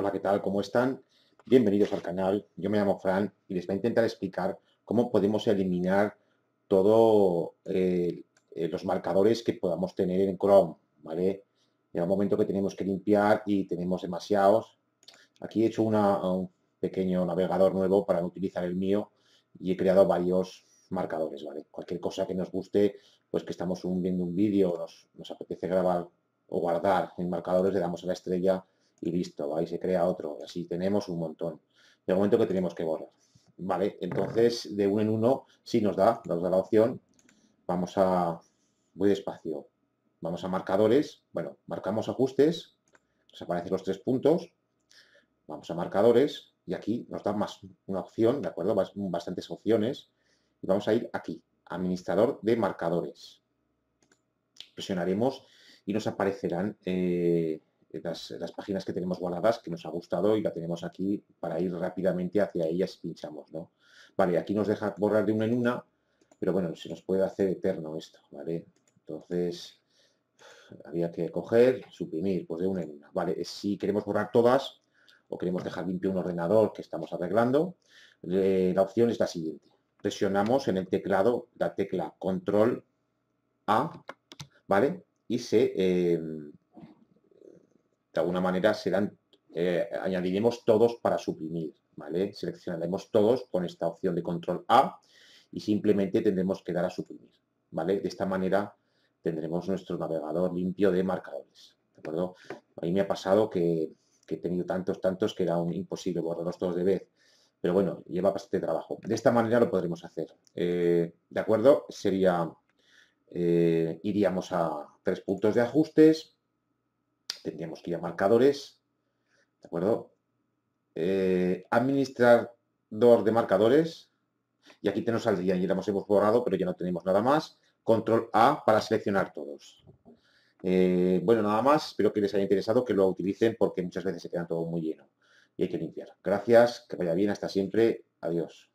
Hola, ¿qué tal? ¿Cómo están? Bienvenidos al canal. Yo me llamo Fran y les voy a intentar explicar cómo podemos eliminar todos eh, eh, los marcadores que podamos tener en Chrome, ¿vale? Llega un momento que tenemos que limpiar y tenemos demasiados. Aquí he hecho un pequeño navegador nuevo para no utilizar el mío y he creado varios marcadores, ¿vale? Cualquier cosa que nos guste, pues que estamos viendo un vídeo, nos, nos apetece grabar o guardar en marcadores, le damos a la estrella y listo, ahí se crea otro, así tenemos un montón. De momento que tenemos que borrar. Vale, entonces de uno en uno sí nos da, nos da la opción. Vamos a, muy despacio, vamos a marcadores, bueno, marcamos ajustes, nos aparecen los tres puntos, vamos a marcadores y aquí nos da más una opción, ¿de acuerdo? Bastantes opciones y vamos a ir aquí, administrador de marcadores. Presionaremos y nos aparecerán eh, las, páginas que tenemos guardadas que nos ha gustado y la tenemos aquí para ir rápidamente hacia ellas pinchamos, ¿no? Vale, aquí nos deja borrar de una en una, pero bueno, se nos puede hacer eterno esto, ¿vale? Entonces, había que coger, suprimir, pues de una en una. Vale, si queremos borrar todas o queremos dejar limpio un ordenador que estamos arreglando, la opción es la siguiente. Presionamos en el teclado la tecla control A, ¿vale? Y se... Em, de alguna manera eh, añadiremos todos para suprimir, ¿vale? Seleccionaremos todos con esta opción de control A y simplemente tendremos que dar a suprimir, ¿vale? De esta manera tendremos nuestro navegador limpio de marcadores, ¿de acuerdo? A mí me ha pasado que, he tenido tantos, tantos que era un, imposible borrarlos todos de vez. Pero bueno, lleva bastante trabajo. De esta manera lo podremos hacer. Eh, ¿De acuerdo? Sería, eh, iríamos a tres puntos de ajustes, tendríamos que ir a marcadores, ¿de acuerdo? Eh, administrador de marcadores, y aquí tenemos al día. ya lo hemos borrado, pero ya no tenemos nada más, control A para seleccionar todos. Eh, bueno, nada más, espero que les haya interesado, que lo utilicen porque muchas veces se queda todo muy lleno y hay que limpiar. Gracias, que vaya bien, hasta siempre, adiós.